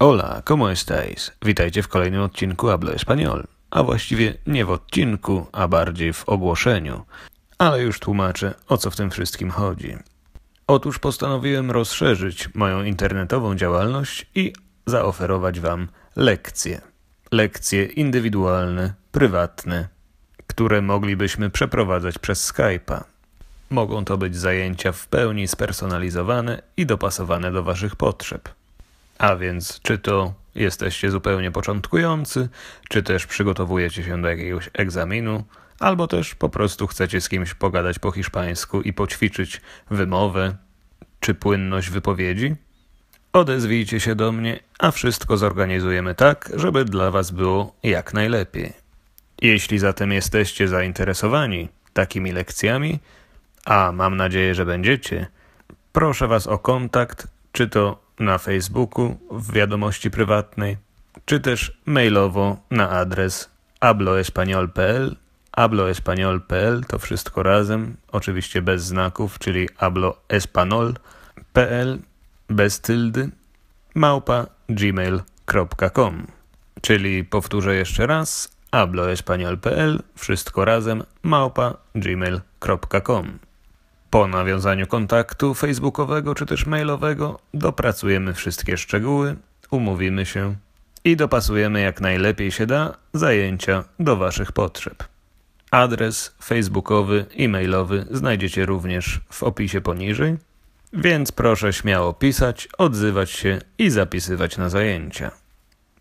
Hola, ¿cómo estáis? Witajcie w kolejnym odcinku Hablo Español. A właściwie nie w odcinku, a bardziej w ogłoszeniu. Ale już tłumaczę, o co w tym wszystkim chodzi. Otóż postanowiłem rozszerzyć moją internetową działalność i zaoferować Wam lekcje. Lekcje indywidualne, prywatne, które moglibyśmy przeprowadzać przez Skype'a. Mogą to być zajęcia w pełni spersonalizowane i dopasowane do Waszych potrzeb. A więc czy to jesteście zupełnie początkujący, czy też przygotowujecie się do jakiegoś egzaminu, albo też po prostu chcecie z kimś pogadać po hiszpańsku i poćwiczyć wymowę czy płynność wypowiedzi? Odezwijcie się do mnie, a wszystko zorganizujemy tak, żeby dla Was było jak najlepiej. Jeśli zatem jesteście zainteresowani takimi lekcjami, a mam nadzieję, że będziecie, proszę Was o kontakt, czy to na Facebooku, w wiadomości prywatnej, czy też mailowo na adres habloespanol.pl habloespanol.pl to wszystko razem, oczywiście bez znaków, czyli abloespanol.pl bez tyldy małpa gmail.com Czyli powtórzę jeszcze raz habloespanol.pl wszystko razem małpa gmail.com po nawiązaniu kontaktu facebookowego czy też mailowego dopracujemy wszystkie szczegóły, umówimy się i dopasujemy jak najlepiej się da zajęcia do Waszych potrzeb. Adres facebookowy i mailowy znajdziecie również w opisie poniżej, więc proszę śmiało pisać, odzywać się i zapisywać na zajęcia.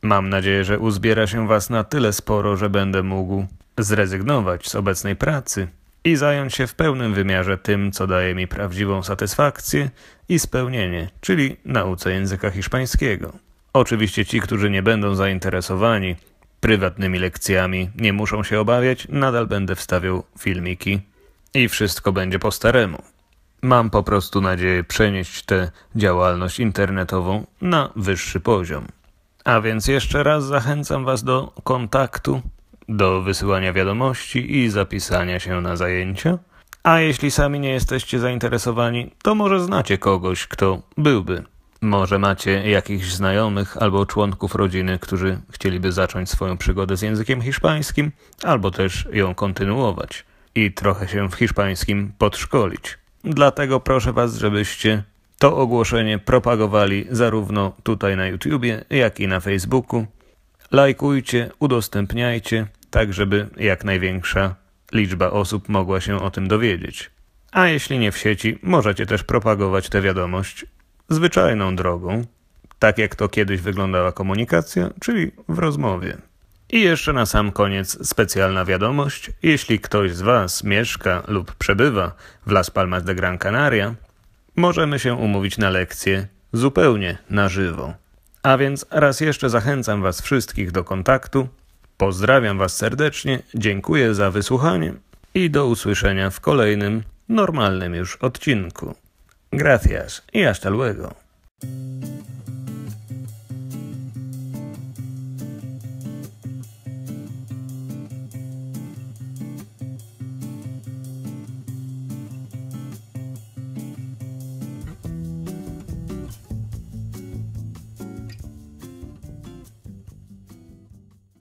Mam nadzieję, że uzbiera się Was na tyle sporo, że będę mógł zrezygnować z obecnej pracy i zająć się w pełnym wymiarze tym, co daje mi prawdziwą satysfakcję i spełnienie, czyli nauce języka hiszpańskiego. Oczywiście ci, którzy nie będą zainteresowani prywatnymi lekcjami, nie muszą się obawiać, nadal będę wstawiał filmiki i wszystko będzie po staremu. Mam po prostu nadzieję przenieść tę działalność internetową na wyższy poziom. A więc jeszcze raz zachęcam Was do kontaktu do wysyłania wiadomości i zapisania się na zajęcia. A jeśli sami nie jesteście zainteresowani, to może znacie kogoś, kto byłby. Może macie jakichś znajomych albo członków rodziny, którzy chcieliby zacząć swoją przygodę z językiem hiszpańskim, albo też ją kontynuować i trochę się w hiszpańskim podszkolić. Dlatego proszę Was, żebyście to ogłoszenie propagowali zarówno tutaj na YouTubie, jak i na Facebooku, Lajkujcie, udostępniajcie, tak żeby jak największa liczba osób mogła się o tym dowiedzieć. A jeśli nie w sieci, możecie też propagować tę wiadomość zwyczajną drogą, tak jak to kiedyś wyglądała komunikacja, czyli w rozmowie. I jeszcze na sam koniec specjalna wiadomość. Jeśli ktoś z Was mieszka lub przebywa w Las Palmas de Gran Canaria, możemy się umówić na lekcję zupełnie na żywo. A więc raz jeszcze zachęcam Was wszystkich do kontaktu. Pozdrawiam Was serdecznie, dziękuję za wysłuchanie i do usłyszenia w kolejnym, normalnym już odcinku. Gracias i hasta luego.